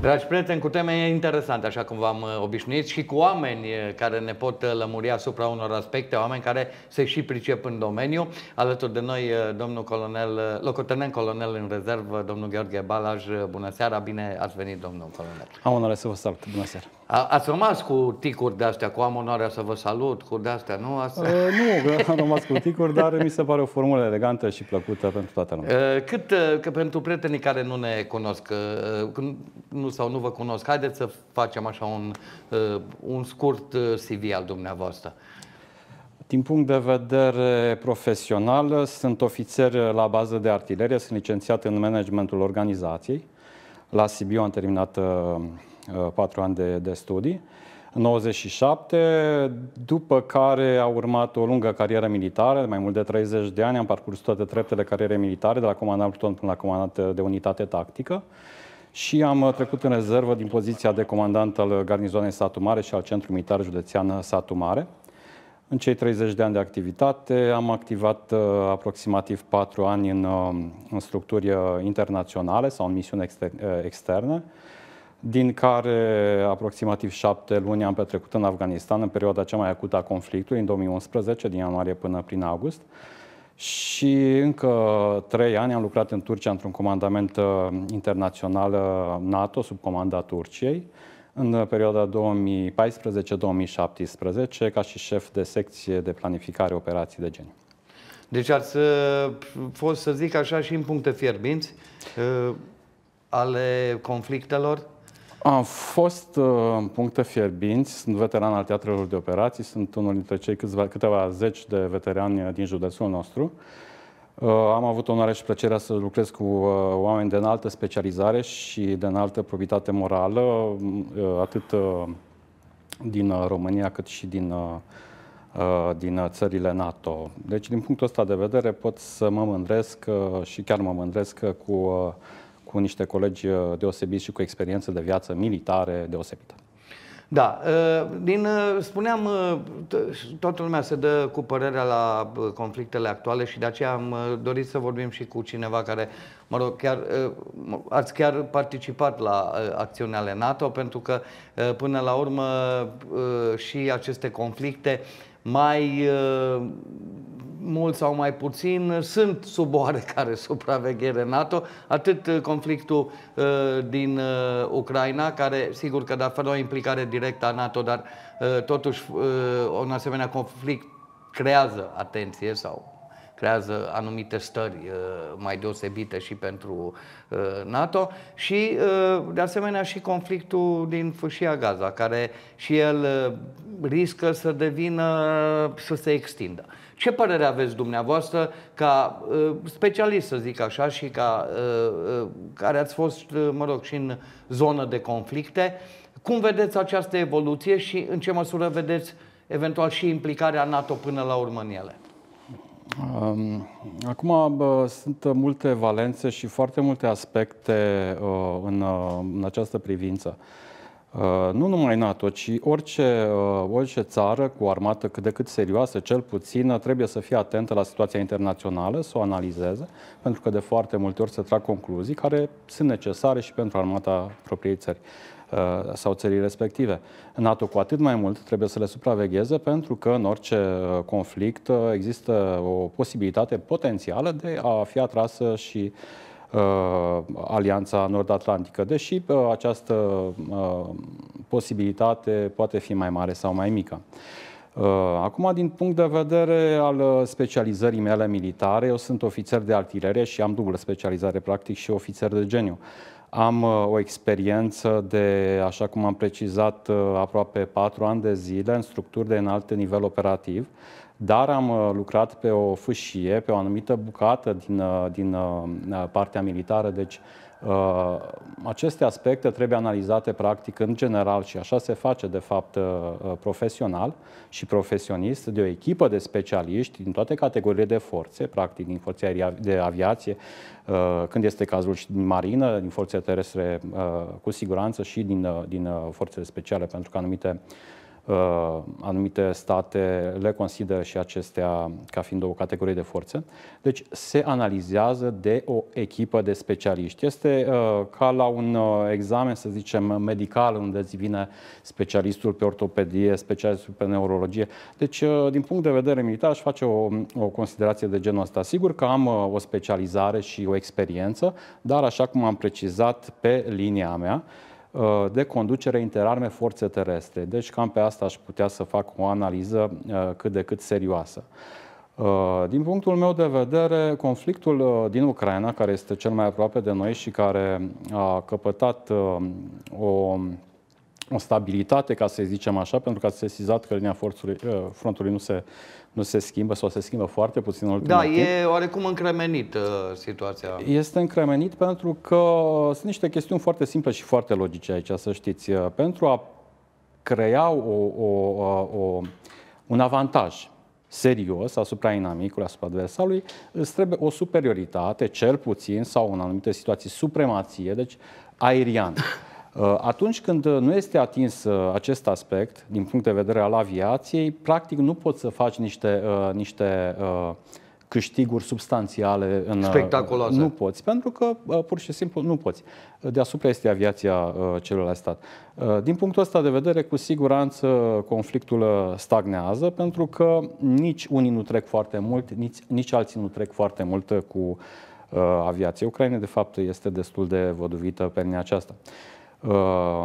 Dragi prieteni, cu teme interesante, așa cum v-am uh, obișnuit, și cu oameni uh, care ne pot uh, lămuri asupra unor aspecte, oameni care se și pricep în domeniu. Alături de noi, domnul colonel, locotenent colonel în rezervă, domnul Gheorghe Balaj. Bună seara, bine ați venit, domnul colonel. Am onoarea să vă salut, bună seara. A, ați rămas cu ticuri de-astea, cu am onoarea să vă salut, cu de-astea, nu? Ați... E, nu, am rămas cu ticuri, dar mi se pare o formulă elegantă și plăcută pentru toată lumea. cât că pentru prietenii care nu ne cunosc, nu domnul sau nu vă cunosc. Haideți să facem așa un, uh, un scurt uh, CV al dumneavoastră. Din punct de vedere profesional, sunt ofițer la bază de artilerie, sunt licențiat în managementul organizației. La Sibiu am terminat uh, patru ani de, de studii. 97, după care a urmat o lungă carieră militară, mai mult de 30 de ani, am parcurs toate treptele carierei militare, de la comandant pluton până la comandant de unitate tactică și am uh, trecut în rezervă din poziția de comandant al uh, garnizoanei Satu Mare și al Centrului Militar Județean uh, Satu Mare. În cei 30 de ani de activitate am activat aproximativ 4 ani în, în structuri internaționale sau în misiuni externe, din care aproximativ 7 luni am petrecut în Afganistan în perioada cea mai acută a conflictului, în 2011, din ianuarie până prin august și încă trei ani am lucrat în Turcia într-un comandament uh, internațional uh, NATO sub comanda Turciei în uh, perioada 2014-2017 ca și șef de secție de planificare operații de geniu. Deci ați fost, să zic așa, și în puncte fierbinți ale conflictelor am fost uh, în puncte fierbinți, sunt veteran al Teatrelor de Operații, sunt unul dintre cei câțiva, câteva zeci de veterani din județul nostru. Uh, am avut onoarea și plăcerea să lucrez cu uh, oameni de înaltă specializare și de înaltă probitate morală, atât din România cât și din, din țările NATO. Deci, din punctul ăsta de vedere, pot să mă mândresc și chiar mă mândresc cu cu niște colegi uh, deosebiți și cu experiență de viață militare deosebită. Da, uh, din, uh, spuneam, toată lumea se dă cu părerea la conflictele actuale și de aceea am dorit să vorbim și cu cineva care, mă rog, chiar, ați chiar participat la acțiunile ale NATO, pentru că, până la urmă, și aceste conflicte mai mult sau mai puțin, sunt sub oarecare supraveghere NATO, atât uh, conflictul uh, din uh, Ucraina, care sigur că da fără o implicare directă a NATO, dar uh, totuși uh, un asemenea conflict creează atenție sau creează anumite stări uh, mai deosebite și pentru uh, NATO și uh, de asemenea și conflictul din fâșia Gaza, care și el riscă să devină, să se extindă. Ce părere aveți dumneavoastră ca specialist, să zic așa, și ca care ați fost, mă rog, și în zonă de conflicte, cum vedeți această evoluție și în ce măsură vedeți eventual și implicarea NATO până la urmă în ele? Acum sunt multe valențe și foarte multe aspecte ă, în, ă, în această privință. Ă, nu numai NATO, ci orice, orice țară cu armată cât de cât serioasă, cel puțin, trebuie să fie atentă la situația internațională, să o analizeze, pentru că de foarte multe ori se trag concluzii care sunt necesare și pentru armata propriei țări. Uh, sau țării respective. NATO cu atât mai mult trebuie să le supravegheze pentru că în orice uh, conflict uh, există o posibilitate potențială de a fi atrasă și uh, Alianța Nord-Atlantică, deși uh, această uh, posibilitate poate fi mai mare sau mai mică. Acum, din punct de vedere al specializării mele militare, eu sunt ofițer de artilerie și am dublă specializare, practic, și ofițer de geniu. Am uh, o experiență de, așa cum am precizat, uh, aproape patru ani de zile în structuri de înalt nivel operativ, dar am uh, lucrat pe o fâșie, pe o anumită bucată din, din partea militară, deci uh, Uh, aceste aspecte trebuie analizate practic în general și așa se face de fapt uh, uh, profesional și profesionist de o echipă de specialiști din toate categoriile de forțe, practic din forțe de aviație, când este cazul și din marină, din forțe terestre cu siguranță și din, din forțele speciale, pentru că anumite uh, Uh, anumite state le consideră și acestea ca fiind o categorie de forță. Deci se analizează de o echipă de specialiști. Este uh, ca la un uh, examen, să zicem, medical, unde îți vine specialistul pe ortopedie, specialistul pe neurologie. Deci, din punct de vedere militar, aș face o, o considerație de genul ăsta. Sigur că am o specializare și o experiență, dar, așa cum am precizat pe linia mea, Uh, de conducere interarme forțe terestre. Deci cam pe asta aș putea să fac o analiză uh, cât de cât serioasă. Uh, din punctul meu de vedere, conflictul din Ucraina, care este cel mai aproape de noi și care a căpătat o o stabilitate, ca să zicem așa, pentru că ați sesizat că linia forțului, uh, frontului nu se, nu se schimbă sau se schimbă foarte puțin în ultimul Da, timp. e oarecum încremenit uh, situația. Este încremenit pentru că sunt niște chestiuni foarte simple și foarte logice aici, să știți. Uh, pentru a crea o, o, o, un avantaj serios asupra inamicului, asupra adversarului, îți trebuie o superioritate, cel puțin, sau în anumite situații, supremație, deci aeriană. Uh, atunci când uh, nu este atins uh, acest aspect, din punct de vedere al aviației, practic nu poți să faci niște, niște câștiguri substanțiale. În, Spectaculoase. Nu poți, pentru că pur și simplu nu poți. Deasupra este aviația celorlalți stat. Din punctul ăsta de vedere, cu siguranță conflictul stagnează, pentru că nici unii nu trec foarte mult, nici, nici alții nu trec foarte mult cu aviația Ucraina, de fapt, este destul de văduvită pe linia aceasta. Uh,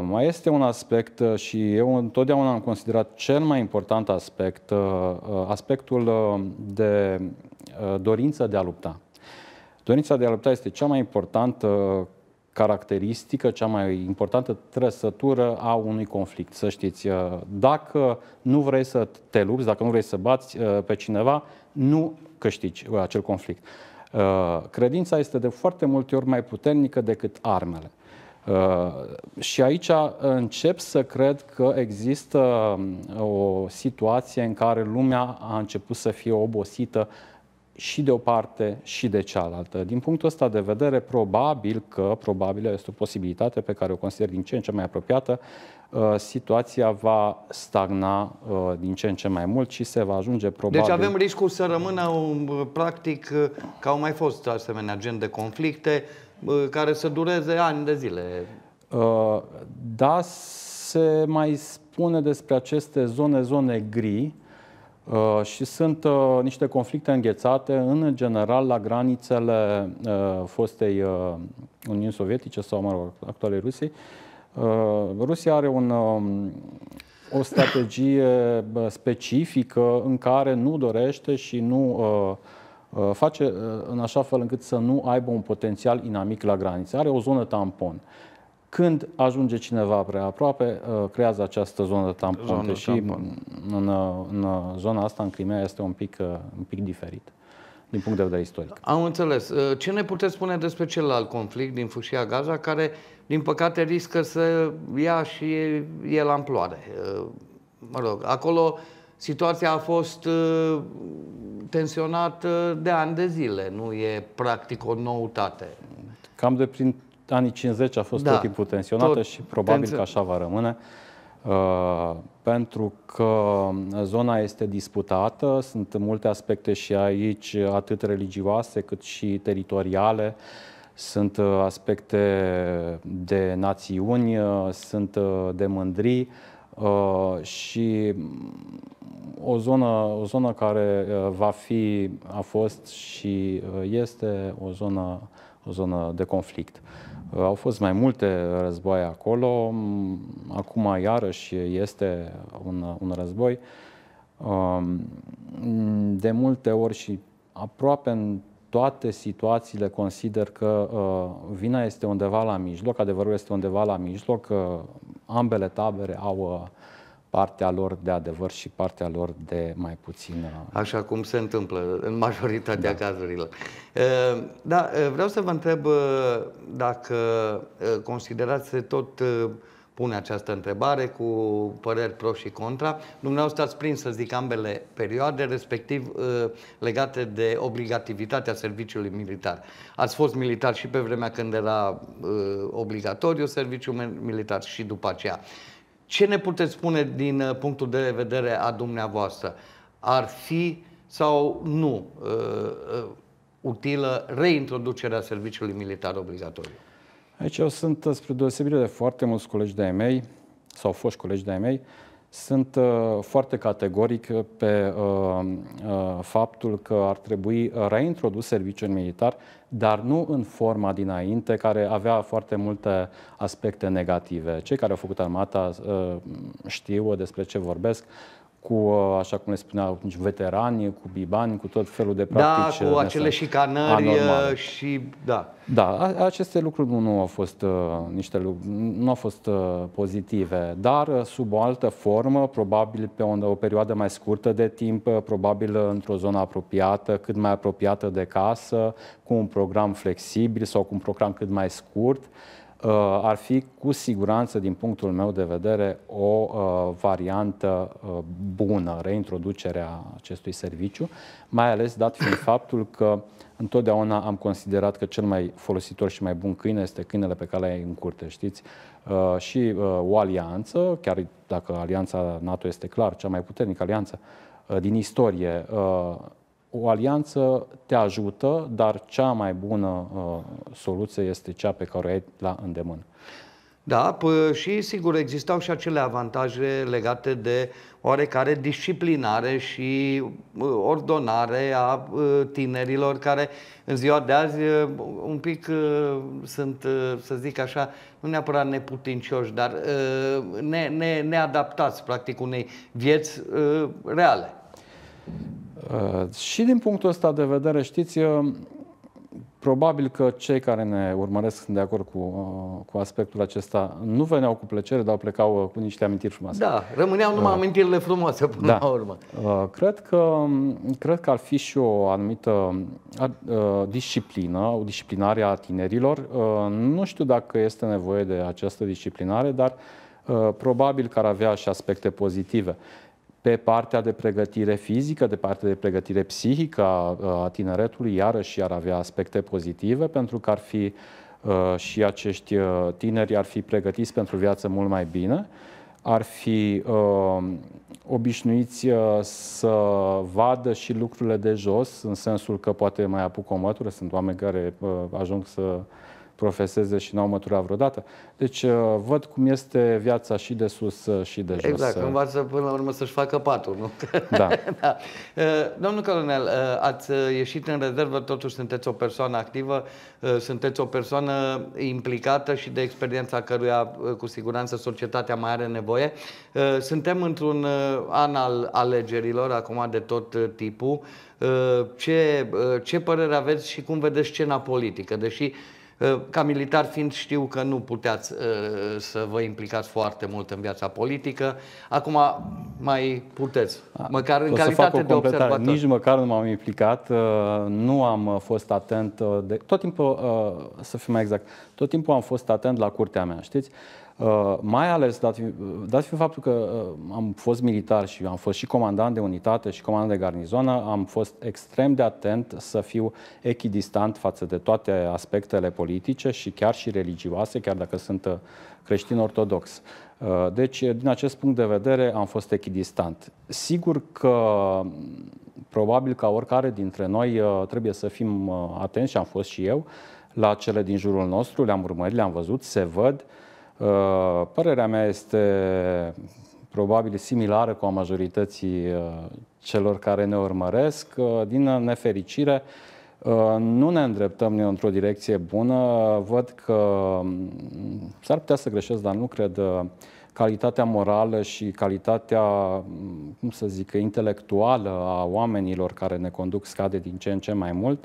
mai este un aspect uh, și eu întotdeauna am considerat cel mai important aspect, uh, aspectul de dorință de a lupta. Dorința de a lupta este cea mai importantă caracteristică, cea mai importantă trăsătură a unui conflict, să știți. Dacă nu vrei să te lupți, dacă nu vrei să bați pe cineva, nu câștigi acel conflict. Credința este de foarte multe ori mai puternică decât armele. Uh, și aici uh, încep să cred că există um, o situație în care lumea a început să fie obosită și de o parte și de cealaltă. Din punctul ăsta de vedere, probabil că, probabil este o posibilitate pe care o consider din ce în ce mai apropiată, uh, situația va stagna din ce în ce mai mult și se va ajunge probabil... Deci avem riscul să rămână, practic, că au mai fost asemenea gen de conflicte, care să dureze ani de zile. Uh, da, se mai spune despre aceste zone, zone gri uh, și sunt uh, niște conflicte înghețate în general la granițele fostei Uniunii Sovietice sau, mă rog, actualei Rusiei. Rusia are un, um, o strategie specifică în care nu dorește și nu uh, Uh, face uh, în așa fel încât să nu aibă un potențial inamic la graniță. Are o zonă tampon. Când ajunge cineva prea aproape, uh, creează această zonă tampon. Zonă tampon. În, în zona asta, în Crimea, este un pic, un pic diferit din punct de vedere istoric. Am înțeles. Ce ne puteți spune despre celălalt conflict din Fâșia Gaza, care, din păcate, riscă să ia și el amploare? Mă rog, acolo Situația a fost uh, tensionată de ani de zile, nu e practic o noutate. Cam de prin anii 50 a fost da, tot timpul tensionată tot și probabil tension... că așa va rămâne. Uh, pentru că uh, zona este disputată, sunt multe aspecte și aici, uh, atât religioase cât și teritoriale, sunt aspecte de națiuni, sunt de mândrii uh, și o zonă, o zonă care uh, va fi, a fost și uh, este o zonă, o zonă de conflict. Uh, au fost mai multe războaie acolo, mm, acum iarăși este un, un război. Um, de multe ori și aproape în toate situațiile consider că vina este undeva la mijloc, adevărul este undeva la mijloc, ambele tabere au partea lor de adevăr și partea lor de mai puțin. Așa cum se întâmplă în majoritatea da. cazurilor. Da, vreau să vă întreb dacă considerați tot pune această întrebare cu păreri pro și contra. Dumneavoastră ați prins, să zic, ambele perioade, respectiv legate de obligativitatea serviciului militar. Ați fost militar și pe vremea când era obligatoriu serviciul militar și după aceea. Ce ne puteți spune din uh, punctul de vedere a dumneavoastră? Ar fi sau nu uh, uh, utilă reintroducerea serviciului militar obligatoriu? Aici eu sunt, spre deosebire de foarte mulți colegi de-ai mei, sau foști colegi de-ai mei, uh, sunt uh, foarte categoric pe uh, uh, faptul că ar trebui reintrodus serviciul militar, dar nu în forma dinainte, care avea foarte multe aspecte negative. Cei care au făcut armata știu despre ce vorbesc cu, uh, așa cum le spuneau atunci, veterani, cu bibani, cu tot felul de da, practici. Da, cu uh, acele șicanări uh, anormale. și... Da. Da, aceste lucruri nu au fost niște lucruri, nu au fost pozitive, dar sub o altă formă, probabil pe o, o perioadă mai scurtă de timp, probabil într-o zonă apropiată, cât mai apropiată de casă, cu un program flexibil sau cu un program cât mai scurt, Uh, ar fi cu siguranță, din punctul meu de vedere, o uh, variantă uh, bună, reintroducerea acestui serviciu, mai ales dat fiind faptul că întotdeauna am considerat că cel mai folositor și mai bun câine este câinele pe care ai în curte, știți? Uh, și uh, o alianță, chiar dacă alianța NATO este clar cea mai puternică alianță uh, din istorie, o alianță te ajută, dar cea mai bună uh, soluție este cea pe care o ai la îndemână. Da, p- și sigur existau și acele avantaje legate de oarecare disciplinare și uh, ordonare a uh, tinerilor care în ziua de azi uh, un pic sunt, să zic așa, nu neapărat neputincioși, dar ne, ne, neadaptați practic unei vieți reale. Uh, și din punctul ăsta de vedere, știți, uh, probabil că cei care ne urmăresc sunt de acord cu, uh, cu aspectul acesta. Nu veneau cu plăcere, dar plecau cu niște amintiri frumoase. Da, rămâneau numai uh, amintirile frumoase până da. la urmă. Uh, cred, că, cred că ar fi și o anumită uh, disciplină, o disciplinare a tinerilor. Uh, nu știu dacă este nevoie de această disciplinare, dar uh, probabil că ar avea și aspecte pozitive pe partea de pregătire fizică, de partea de pregătire psihică a tineretului, iarăși ar avea aspecte pozitive, pentru că ar fi uh, și acești uh, tineri ar fi pregătiți pentru viață mult mai bine, ar fi uh, obișnuiți să vadă și lucrurile de jos, în sensul că poate mai apuc o mătură, sunt oameni care ajung să profeseze și n-au măturat vreodată. Deci uh, văd cum este viața și de sus uh, și de jos. Exact, uh. învață până la urmă să-și facă patul, nu? Da. da. Domnul colonel, ați ieșit în rezervă, totuși sunteți o persoană activă, sunteți o persoană implicată și de experiența căruia cu siguranță societatea mai are nevoie. Suntem într-un an al alegerilor, acum de tot tipul. Ce, ce părere aveți și cum vedeți scena politică? Deși ca militar fiind știu că nu puteați uh, să vă implicați foarte mult în viața politică. Acum mai puteți, măcar în o calitate de observator. Nici măcar nu m-am implicat, uh, nu am uh, fost atent, de, tot timpul, să fiu mai exact, tot timpul am fost atent la curtea mea, știți? Uh, mai ales dat, uh, dat fiind faptul că uh, am fost militar și am fost și comandant de unitate și comandant de garnizoană, am fost extrem de atent să fiu echidistant față de toate aspectele politice și chiar și religioase, chiar dacă sunt creștin ortodox. Deci, din acest punct de vedere, am fost echidistant. Sigur că mm, probabil ca oricare dintre noi trebuie să fim atenți și am fost și eu la cele din jurul nostru, le-am urmărit, le-am văzut, se văd uh, Uh, părerea mea este probabil similară cu a majorității uh, celor care ne urmăresc. Uh, din nefericire, nu ne îndreptăm noi într-o direcție bună. Văd că um, s-ar putea să greșesc, dar nu cred calitatea morală și calitatea, um, cum să zic, intelectuală a oamenilor care ne conduc scade din ce în ce mai mult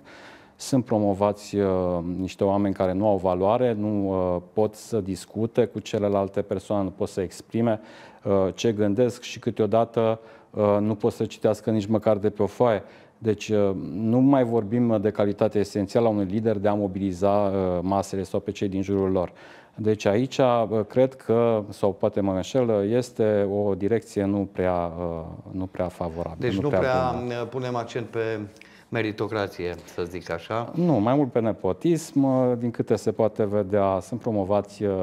sunt promovați uh, niște oameni care nu au valoare, nu uh, pot să discute cu celelalte persoane, nu pot să exprime uh, ce gândesc și câteodată uh, nu pot să citească nici măcar de pe o foaie. Deci uh, nu mai vorbim de calitatea esențială a unui lider de a mobiliza uh, masele sau pe cei din jurul lor. Deci aici uh, cred că, sau poate mă înșel, este o direcție nu prea, uh, nu prea favorabilă. Deci nu prea, prea punem accent pe meritocrație, să zic așa? Nu, mai mult pe nepotism. Din câte se poate vedea, sunt promovați uh,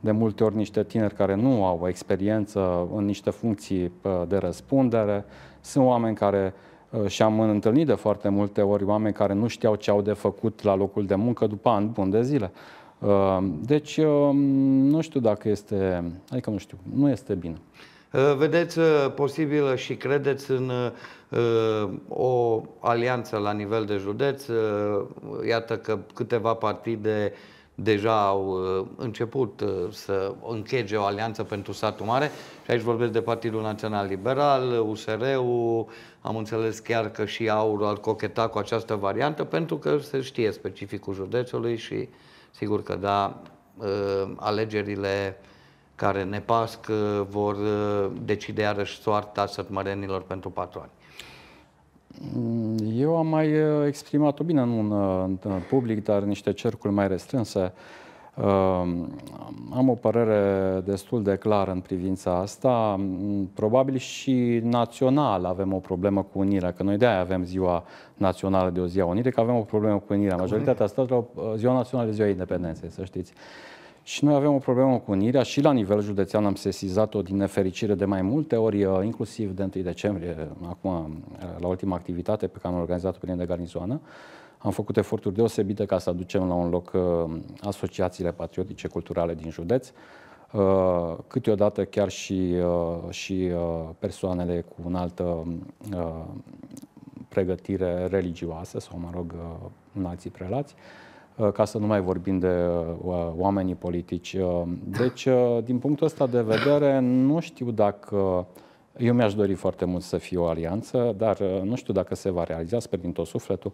de multe ori niște tineri care nu au experiență în niște funcții uh, de răspundere. Sunt oameni care uh, și am întâlnit de foarte multe ori oameni care nu știau ce au de făcut la locul de muncă după ani bun de zile. Deci, nu știu dacă este, adică nu știu, nu este bine. Uh, vedeți uh, posibilă și credeți în uh, o alianță la nivel de județ? Iată că câteva partide deja au început să închege o alianță pentru satul mare și aici vorbesc de Partidul Național Liberal, USR-ul, am înțeles chiar că și AUR ar cocheta cu această variantă pentru că se știe specificul județului și sigur că da, alegerile care ne pasc uh, vor uh, decide iarăși soarta sărmărenilor pentru patru ani? Mm, eu am mai uh, exprimat-o bine în, un, în public, dar în niște cercuri mai restrânse. Um, am o părere destul de clară în privința asta. Mm, probabil și național avem o problemă cu unirea, că noi de-aia avem ziua națională de o zi a unirii, că avem o problemă cu unirea. Majoritatea statelor, ziua națională de ziua independenței, să știți. Și noi avem o problemă cu unirea și la nivel județean am sesizat-o din nefericire de mai multe ori, uh, inclusiv de 1 decembrie, uh, acum uh, la ultima activitate pe care am organizat-o prin de garnizoană. Am făcut eforturi deosebite ca să aducem la un loc asociațiile patriotice culturale din județ, câteodată chiar și, și persoanele cu un altă pregătire religioasă sau, mă rog, în alții prelați. Uh, ca să nu mai vorbim de uh, oamenii politici. Uh, deci, din punctul ăsta de vedere, nu știu dacă... Eu mi-aș dori foarte mult să fie o alianță, dar nu știu dacă se va realiza, sper din tot sufletul,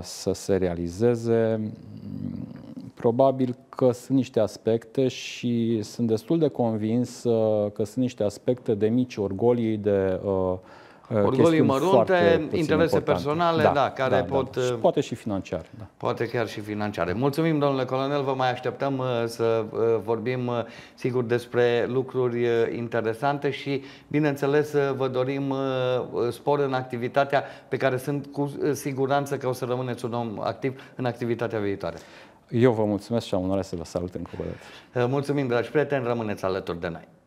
să se realizeze. Probabil că sunt niște aspecte și sunt destul de convins că sunt niște aspecte de mici orgolii, de Uh, Orgolii mărunte, interese personale, da, da care da, da. pot... Da. Uh, și poate și financiare. Da. Poate chiar și financiare. Mulțumim, domnule colonel, vă mai așteptăm uh, să vorbim, sigur, despre lucruri interesante și, bineînțeles, vă dorim spor în activitatea pe care sunt cu siguranță că o să rămâneți un om activ în activitatea viitoare. Eu vă mulțumesc și am onoarea să vă salut încă o dată. Mulțumim, dragi prieteni, rămâneți alături de noi.